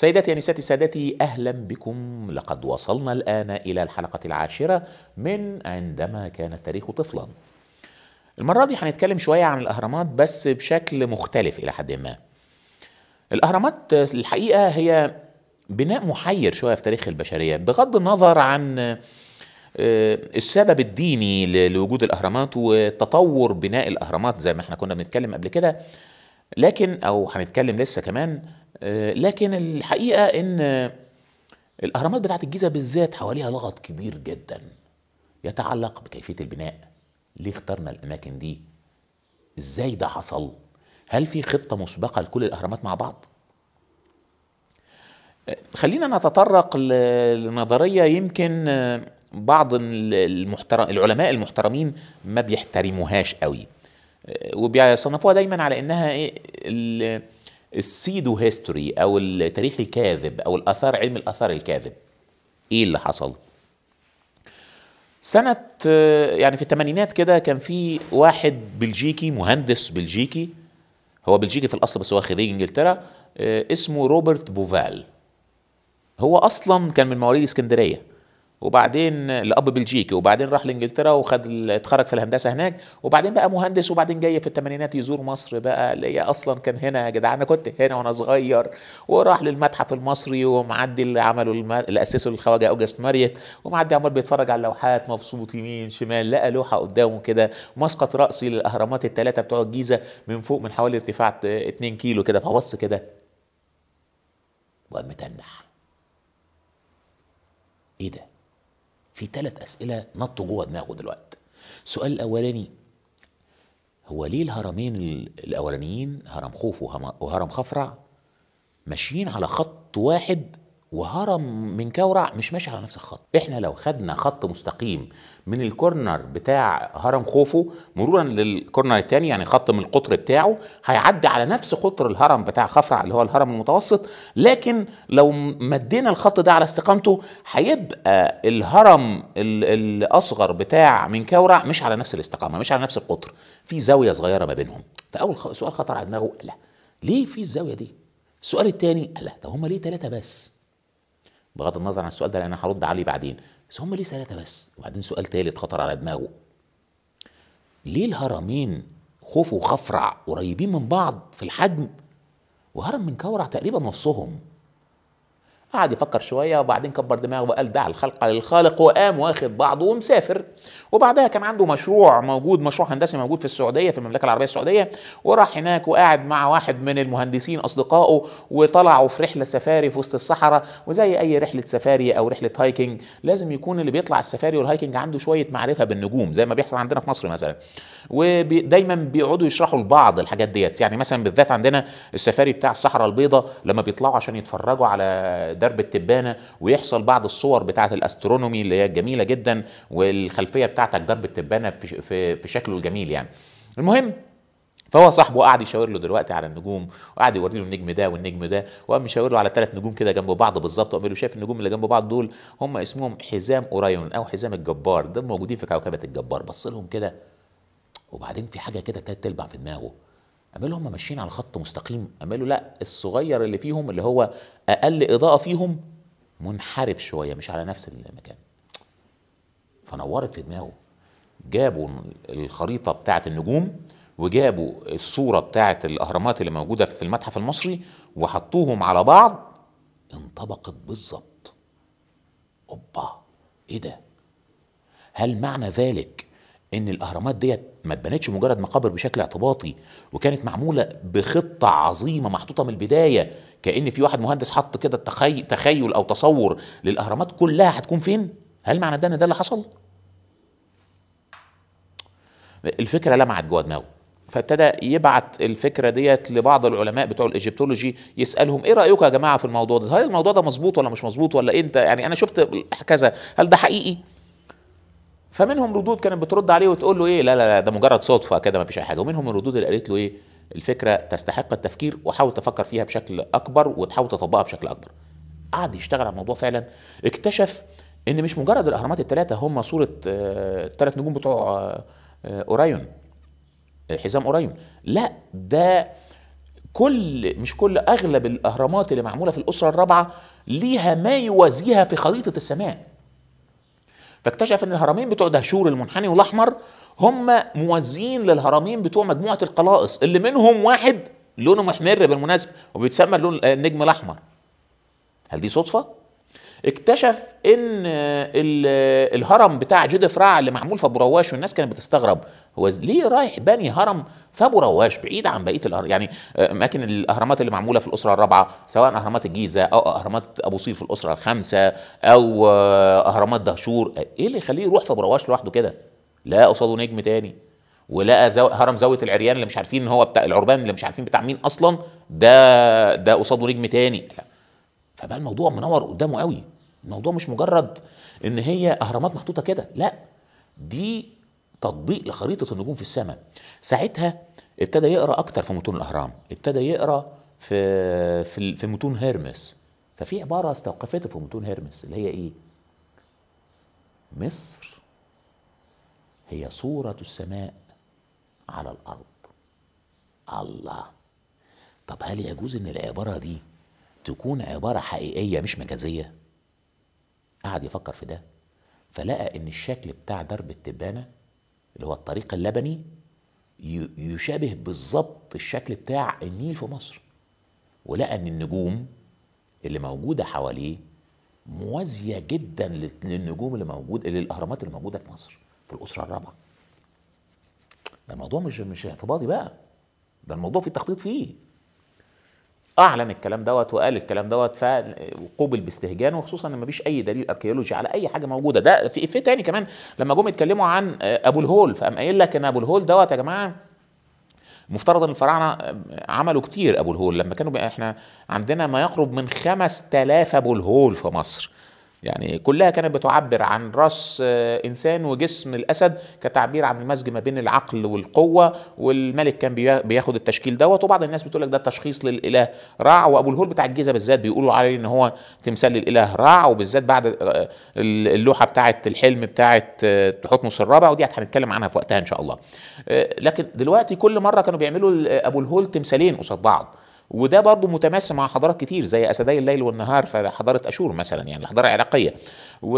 سيداتي أنساتي سادتي أهلا بكم لقد وصلنا الآن إلى الحلقة العاشرة من عندما كان التاريخ طفلا المرة دي هنتكلم شوية عن الأهرامات بس بشكل مختلف إلى حد ما الأهرامات الحقيقة هي بناء محير شوية في تاريخ البشرية بغض النظر عن آه، السبب الديني لوجود الأهرامات وتطور بناء الأهرامات زي ما احنا كنا بنتكلم قبل كده لكن أو هنتكلم لسه كمان آه، لكن الحقيقه ان الاهرامات بتاعت الجيزه بالذات حواليها لغط كبير جدا يتعلق بكيفيه البناء ليه اخترنا الاماكن دي ازاي ده حصل هل في خطه مسبقه لكل الاهرامات مع بعض آه، خلينا نتطرق لنظريه يمكن آه، بعض المحترم العلماء المحترمين ما بيحترموهاش قوي وبيصنفوها دايما على انها ايه السيدو هيستوري او التاريخ الكاذب او الاثار علم الاثار الكاذب ايه اللي حصل سنة يعني في الثمانينات كده كان في واحد بلجيكي مهندس بلجيكي هو بلجيكي في الأصل بس هو خريج إنجلترا آه، اسمه روبرت بوفال هو أصلا كان من مواليد اسكندرية وبعدين الاب بلجيكي وبعدين راح لانجلترا وخد اتخرج في الهندسه هناك وبعدين بقى مهندس وبعدين جاي في الثمانينات يزور مصر بقى اللي هي اصلا كان هنا يا جدعان انا كنت هنا وانا صغير وراح للمتحف المصري ومعدي اللي عمله الم... اللي اسسه الخواجه اوجست ماريت ومعدي عمال بيتفرج على اللوحات مبسوط يمين شمال لقى لوحه قدامه كده مسقط راسي للاهرامات الثلاثه بتوع الجيزه من فوق من حوالي ارتفاع 2 كيلو كده فبص كده وقام متنح ايه ده في ثلاث أسئلة نطوا جوه دماغه دلوقتي السؤال الأولاني هو ليه الهرمين الأولانيين هرم خوف وهرم خفرع ماشيين على خط واحد وهرم من كورع مش ماشي على نفس الخط احنا لو خدنا خط مستقيم من الكورنر بتاع هرم خوفو مرورا للكورنر الثاني يعني خط من القطر بتاعه هيعدي على نفس قطر الهرم بتاع خفرع اللي هو الهرم المتوسط لكن لو مدينا الخط ده على استقامته هيبقى الهرم الاصغر بتاع من كورع مش على نفس الاستقامه مش على نفس القطر في زاويه صغيره ما بينهم فاول سؤال خطر على دماغه لا ليه في الزاويه دي السؤال الثاني لا ده هم ليه ثلاثه بس بغض النظر عن السؤال ده لان انا هرد عليه بعدين بس هم ليه ثلاثه بس وبعدين سؤال ثالث خطر على دماغه ليه الهرمين خوف وخفرع قريبين من بعض في الحجم وهرم من كورع تقريبا نصهم قعد يفكر شويه وبعدين كبر دماغه وقال دع الخلق للخالق وقام واخد بعضه ومسافر وبعدها كان عنده مشروع موجود مشروع هندسي موجود في السعوديه في المملكه العربيه السعوديه وراح هناك وقعد مع واحد من المهندسين اصدقائه وطلعوا في رحله سفاري في وسط الصحراء وزي اي رحله سفاري او رحله هايكنج لازم يكون اللي بيطلع السفاري والهايكنج عنده شويه معرفه بالنجوم زي ما بيحصل عندنا في مصر مثلا ودايما بيقعدوا يشرحوا لبعض الحاجات ديت يعني مثلا بالذات عندنا السفاري بتاع الصحراء البيضاء لما بيطلعوا عشان يتفرجوا على درب التبانه ويحصل بعض الصور بتاعه الاسترونومي اللي هي جميله جدا والخلفيه بتاعتك درب التبانه في, في, في شكله الجميل يعني المهم فهو صاحبه قاعد يشاور له دلوقتي على النجوم وقاعد يوري له النجم ده والنجم ده وقام يشاور له على ثلاث نجوم كده جنب بعض بالظبط وقام له شايف النجوم اللي جنب بعض دول هم اسمهم حزام اوريون او حزام الجبار دول موجودين في كوكبه الجبار بص لهم كده وبعدين في حاجه كده تلبع في دماغه امال هم ماشيين على خط مستقيم قام لا الصغير اللي فيهم اللي هو اقل اضاءه فيهم منحرف شويه مش على نفس المكان فنورت في دماغه جابوا الخريطه بتاعه النجوم وجابوا الصوره بتاعه الاهرامات اللي موجوده في المتحف المصري وحطوهم على بعض انطبقت بالظبط اوبا ايه ده هل معنى ذلك ان الاهرامات ديت ما اتبنتش مجرد مقابر بشكل اعتباطي وكانت معموله بخطه عظيمه محطوطه من البدايه كان في واحد مهندس حط كده التخي... تخيل او تصور للاهرامات كلها هتكون فين هل معنى ده ان ده اللي حصل الفكره لمعت جوه دماغه فابتدى يبعت الفكره ديت لبعض العلماء بتوع الايجيبتولوجي يسالهم ايه رايكم يا جماعه في الموضوع ده هل الموضوع ده مظبوط ولا مش مظبوط ولا إيه انت يعني انا شفت كذا هل ده حقيقي فمنهم ردود كانت بترد عليه وتقول له ايه لا لا لا ده مجرد صدفه كده ما فيش حاجه ومنهم الردود اللي قالت له ايه الفكره تستحق التفكير وحاول تفكر فيها بشكل اكبر وتحاول تطبقها بشكل اكبر قعد يشتغل على الموضوع فعلا اكتشف ان مش مجرد الاهرامات الثلاثه هم صوره الثلاث آه، نجوم بتوع آه، اوريون حزام اوريون لا ده كل مش كل اغلب الاهرامات اللي معموله في الاسره الرابعه ليها ما يوازيها في خريطه السماء فاكتشف ان الهرمين بتوع دهشور المنحني والاحمر هم موازيين للهرمين بتوع مجموعه القلائص اللي منهم واحد لونه محمر بالمناسبه وبيتسمى اللون آه، النجم الاحمر هل دي صدفه اكتشف ان الهرم بتاع جد فرع اللي معمول في ابو رواش والناس كانت بتستغرب هو ليه رايح باني هرم في ابو رواش بعيد عن بقيه الأهرام يعني آه، اماكن الاهرامات اللي معموله في الاسره الرابعه سواء اهرامات الجيزه او اهرامات ابو صير في الاسره الخامسه او آه، اهرامات دهشور ايه اللي يخليه يروح في ابو رواش لوحده كده لا قصاده نجم تاني ولقى زو... هرم زاويه العريان اللي مش عارفين ان هو بتاع العربان اللي مش عارفين بتاع مين اصلا ده ده قصاده نجم تاني لا فبقى الموضوع منور قدامه قوي الموضوع مش مجرد ان هي اهرامات محطوطه كده لا دي تطبيق لخريطه النجوم في السماء ساعتها ابتدى يقرا اكتر في متون الاهرام ابتدى يقرا في في, في متون هيرمس ففي عباره استوقفته في متون هيرمس اللي هي ايه مصر هي صوره السماء على الارض الله طب هل يجوز ان العباره دي تكون عبارة حقيقية مش مجازية قعد يفكر في ده فلقى ان الشكل بتاع درب التبانة اللي هو الطريق اللبني يشابه بالظبط الشكل بتاع النيل في مصر ولقى ان النجوم اللي موجودة حواليه موازية جدا للنجوم اللي موجود للأهرامات اللي موجودة في مصر في الأسرة الرابعة ده الموضوع مش مش اعتباطي بقى ده الموضوع في تخطيط فيه اعلن الكلام دوت وقال الكلام دوت فقوبل باستهجان وخصوصا ان مفيش اي دليل اركيولوجي على اي حاجه موجوده ده في افيه تاني كمان لما جم يتكلموا عن ابو الهول فقام قايل لك ان ابو الهول دوت يا جماعه مفترض ان الفراعنه عملوا كتير ابو الهول لما كانوا احنا عندنا ما يقرب من 5000 ابو الهول في مصر يعني كلها كانت بتعبر عن راس آه، انسان وجسم الاسد كتعبير عن المزج ما بين العقل والقوه والملك كان بياخد التشكيل دوت وبعض الناس بتقول لك ده تشخيص للاله رع وابو الهول بتاع الجيزه بالذات بيقولوا عليه ان هو تمثال للاله رع وبالذات بعد آه، اللوحه بتاعه الحلم بتاعه آه، تحتمس الرابع ودي هنتكلم عنها في وقتها ان شاء الله لكن دلوقتي كل مره كانوا بيعملوا ابو الهول تمثالين قصاد بعض وده برضه متماسك مع حضارات كتير زي اسدي الليل والنهار في حضاره اشور مثلا يعني الحضاره العراقيه و...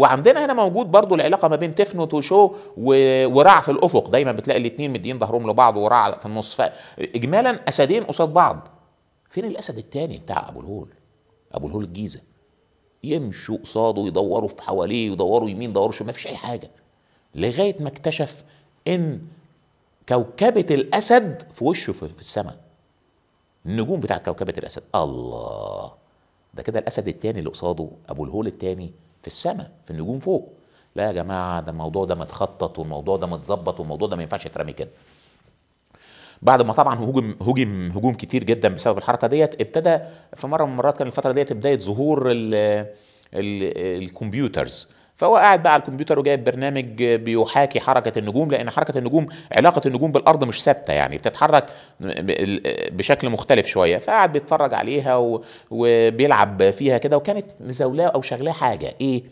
وعندنا هنا موجود برضه العلاقه ما بين تفنوت وشو و... ورع في الافق دايما بتلاقي الاثنين مدين ظهرهم لبعض ورع في النص فاجمالا اسدين قصاد بعض فين الاسد الثاني بتاع ابو الهول ابو الهول الجيزه يمشوا قصاده يدوروا في حواليه يدوروا يمين يدوروا شمال ما فيش اي حاجه لغايه ما اكتشف ان كوكبه الاسد في وشه في السماء نجوم بتاعت كوكبه الاسد الله ده كده الاسد التاني اللي قصاده ابو الهول التاني في السماء في النجوم فوق لا يا جماعه ده الموضوع ده متخطط والموضوع ده متظبط والموضوع ده ما ينفعش يترمي كده بعد ما طبعا هجم هجم هجوم كتير جدا بسبب الحركه ديت ابتدى في مره من المرات كان الفتره ديت بدايه ظهور ال ال الكمبيوترز فهو قاعد بقى على الكمبيوتر وجايب برنامج بيحاكي حركه النجوم لان حركه النجوم علاقه النجوم بالارض مش ثابته يعني بتتحرك بشكل مختلف شويه فقعد بيتفرج عليها وبيلعب فيها كده وكانت مزاولاه او شغلاه حاجه ايه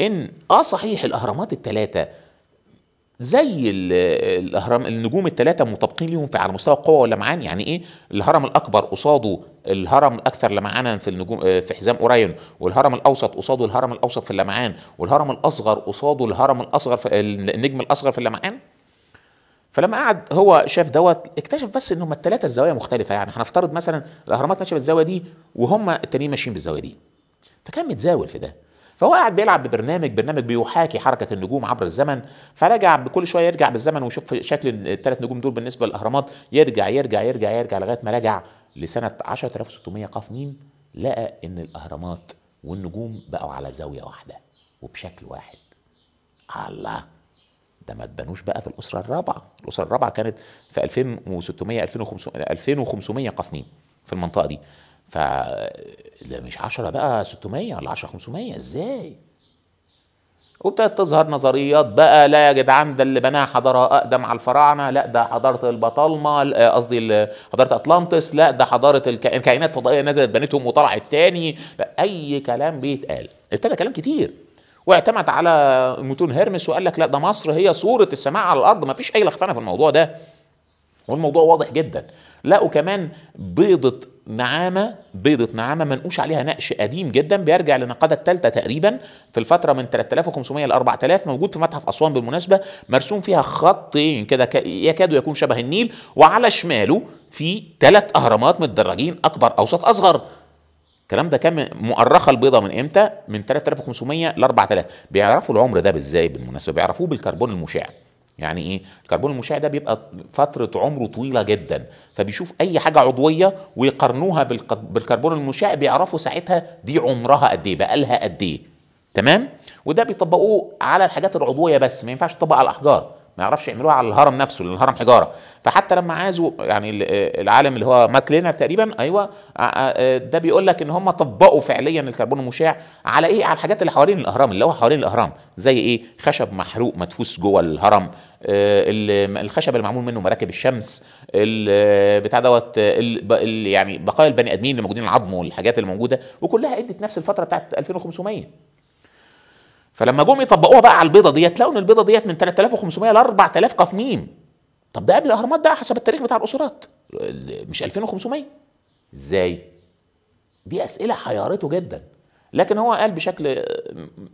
ان اه صحيح الاهرامات الثلاثه زي الاهرام النجوم الثلاثه مطابقين ليهم على مستوى القوه واللمعان يعني ايه الهرم الاكبر قصاده الهرم الاكثر لمعانا في النجوم آه، في حزام اوريون والهرم الاوسط قصاده الهرم الاوسط في اللمعان والهرم الاصغر قصاده الهرم الاصغر في النجم الاصغر في اللمعان فلما قعد هو شاف دوت اكتشف بس ان هم الثلاثه الزوايا مختلفه يعني هنفترض مثلا الاهرامات ماشيه بالزاويه دي وهم التانيين ماشيين بالزاويه دي فكان متزاول في ده فهو قاعد بيلعب ببرنامج برنامج بيحاكي حركه النجوم عبر الزمن فرجع بكل شويه يرجع بالزمن ويشوف شكل الثلاث نجوم دول بالنسبه للاهرامات يرجع يرجع يرجع يرجع, يرجع لغايه ما رجع لسنه 10600 قاف ميم لقى ان الاهرامات والنجوم بقوا على زاويه واحده وبشكل واحد الله ده ما اتبنوش بقى في الاسره الرابعه الاسره الرابعه كانت في 2600 2500 2500 قاف ميم في المنطقه دي ف مش 10 بقى 600 ولا 10 500 ازاي وابتدت تظهر نظريات بقى لا يا جدعان ده اللي بناها حضاره اقدم على الفراعنه لا ده حضاره البطالمه آه، قصدي حضاره اطلانتس لا ده حضاره الكائنات الفضائيه نزلت بنتهم وطلعت تاني لا اي كلام بيتقال ابتدى كلام كتير واعتمد على متون هيرمس وقال لك لا ده مصر هي صوره السماء على الارض ما فيش اي لخفنه في الموضوع ده والموضوع واضح جدا لقوا كمان بيضه نعامة بيضة نعامة منقوش عليها نقش قديم جدا بيرجع لنقادة الثالثة تقريبا في الفترة من 3500 ل 4000 موجود في متحف أسوان بالمناسبة مرسوم فيها خطين كده يكاد يكون شبه النيل وعلى شماله في ثلاث أهرامات متدرجين أكبر أوسط أصغر الكلام ده كان مؤرخه البيضه من امتى؟ من 3500 ل 4000 بيعرفوا العمر ده بالزاي بالمناسبه؟ بيعرفوه بالكربون المشع يعني ايه الكربون المشع ده بيبقى فتره عمره طويله جدا فبيشوف اي حاجه عضويه ويقارنوها بالكربون المشع بيعرفوا ساعتها دي عمرها قد ايه بقالها قد ايه تمام وده بيطبقوه على الحاجات العضويه بس ما ينفعش تطبق على الاحجار ما يعرفش يعملوها على الهرم نفسه لان الهرم حجاره فحتى لما عازوا يعني العالم اللي هو ماكلينر تقريبا ايوه آه، آه، آه، ده بيقول لك ان هم طبقوا فعليا الكربون المشع على ايه على الحاجات اللي حوالين الاهرام اللي هو حوالين الاهرام زي ايه خشب محروق مدفوس جوه الهرم الخشب اللي معمول منه مراكب الشمس بتاع دوت يعني بقايا البني ادمين اللي موجودين العظم والحاجات اللي موجوده وكلها ادت نفس الفتره بتاعت 2500 فلما جم يطبقوها بقى على البيضه ديت لقوا ان البيضه ديت من 3500 ل 4000 قفميم طب ده قبل الاهرامات ده حسب التاريخ بتاع الاسرات مش 2500 ازاي دي اسئله حيرته جدا لكن هو قال بشكل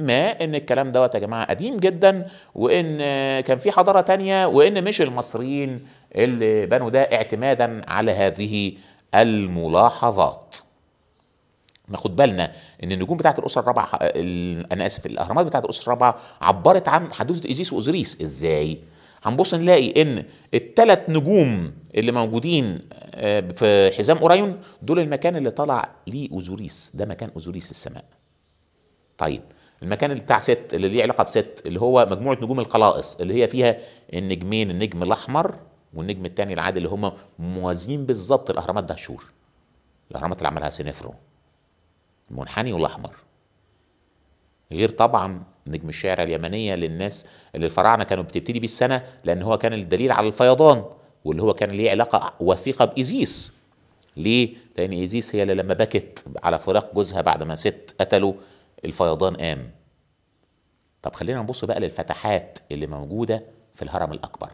ما ان الكلام دوت يا جماعه قديم جدا وان كان في حضاره تانية وان مش المصريين اللي بنوا ده اعتمادا على هذه الملاحظات ناخد بالنا ان النجوم بتاعت الاسره الرابعه انا اسف الاهرامات بتاعت الاسره الرابعه عبرت عن حدوثه ايزيس واوزيريس ازاي هنبص نلاقي ان الثلاث نجوم اللي موجودين آه، في حزام اوريون دول المكان اللي طلع ليه اوزوريس ده مكان اوزوريس في السماء طيب المكان اللي بتاع ست اللي ليه علاقه بست اللي هو مجموعه نجوم القلائص اللي هي فيها النجمين النجم الاحمر والنجم الثاني العادي اللي هم موازين بالظبط الاهرامات دهشور الاهرامات اللي عملها سينفرو المنحني والاحمر غير طبعا نجم الشعر اليمنيه للناس اللي الفراعنه كانوا بتبتدي بيه السنه لان هو كان الدليل على الفيضان واللي هو كان ليه علاقه وثيقه بايزيس ليه؟ لان ايزيس هي اللي لما بكت على فراق جوزها بعد ما ست قتله الفيضان قام طب خلينا نبص بقى للفتحات اللي موجوده في الهرم الاكبر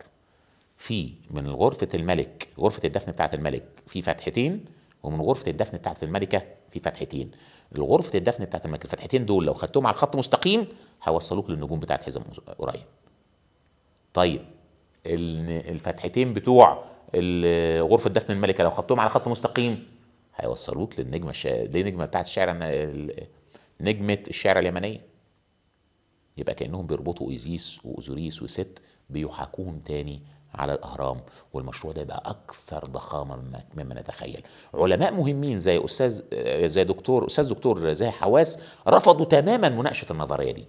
في من غرفه الملك غرفه الدفن بتاعه الملك في فتحتين ومن غرفه الدفن بتاعه الملكه في فتحتين الغرفه الدفن بتاعه الملكه الفتحتين دول لو خدتهم على الخط مستقيم هيوصلوك للنجوم بتاعه حزام قريب طيب الفتحتين بتوع غرفه دفن الملكه لو خدتهم على خط مستقيم هيوصلوك للنجمه الش... للنجمه بتاعه الشعر نجمه الشعر اليمنيه يبقى كانهم بيربطوا ايزيس واوزوريس وست بيحاكوهم تاني على الاهرام والمشروع ده يبقى اكثر ضخامه مما نتخيل علماء مهمين زي استاذ آه، زي دكتور استاذ دكتور زاهي حواس رفضوا تماما مناقشه النظريه دي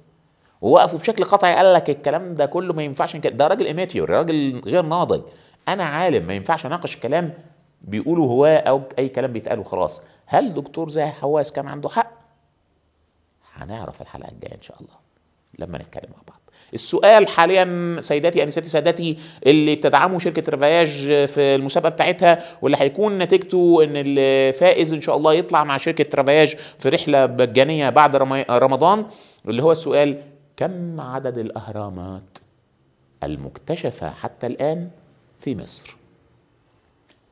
ووقفوا بشكل قطعي قال لك الكلام ده كله ما ينفعش ده راجل اماتيور راجل غير ناضج انا عالم ما ينفعش اناقش الكلام بيقولوا هو او اي كلام بيتقال وخلاص هل دكتور زاهي حواس كان عنده حق هنعرف الحلقه الجايه ان شاء الله لما نتكلم مع بعض السؤال حاليا سيداتي انساتي يعني سادتي اللي بتدعموا شركه رفياج في المسابقه بتاعتها واللي هيكون نتيجته ان الفائز ان شاء الله يطلع مع شركه رفياج في رحله مجانيه بعد رمضان اللي هو السؤال كم عدد الاهرامات المكتشفه حتى الان في مصر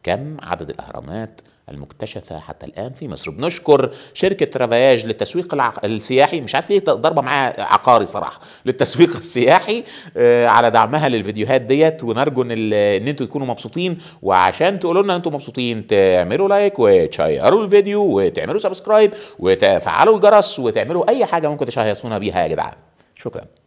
كم عدد الاهرامات المكتشفة حتى الآن في مصر بنشكر شركة رافياج للتسويق العق... السياحي مش عارف ليه ضربة معاها عقاري صراحة للتسويق السياحي آه على دعمها للفيديوهات ديت ونرجو ان, ال... إن انتوا تكونوا مبسوطين وعشان تقولوا لنا انتوا مبسوطين تعملوا لايك وتشيروا الفيديو وتعملوا سبسكرايب وتفعلوا الجرس وتعملوا اي حاجة ممكن تشهيصونا بيها يا جدعان شكرا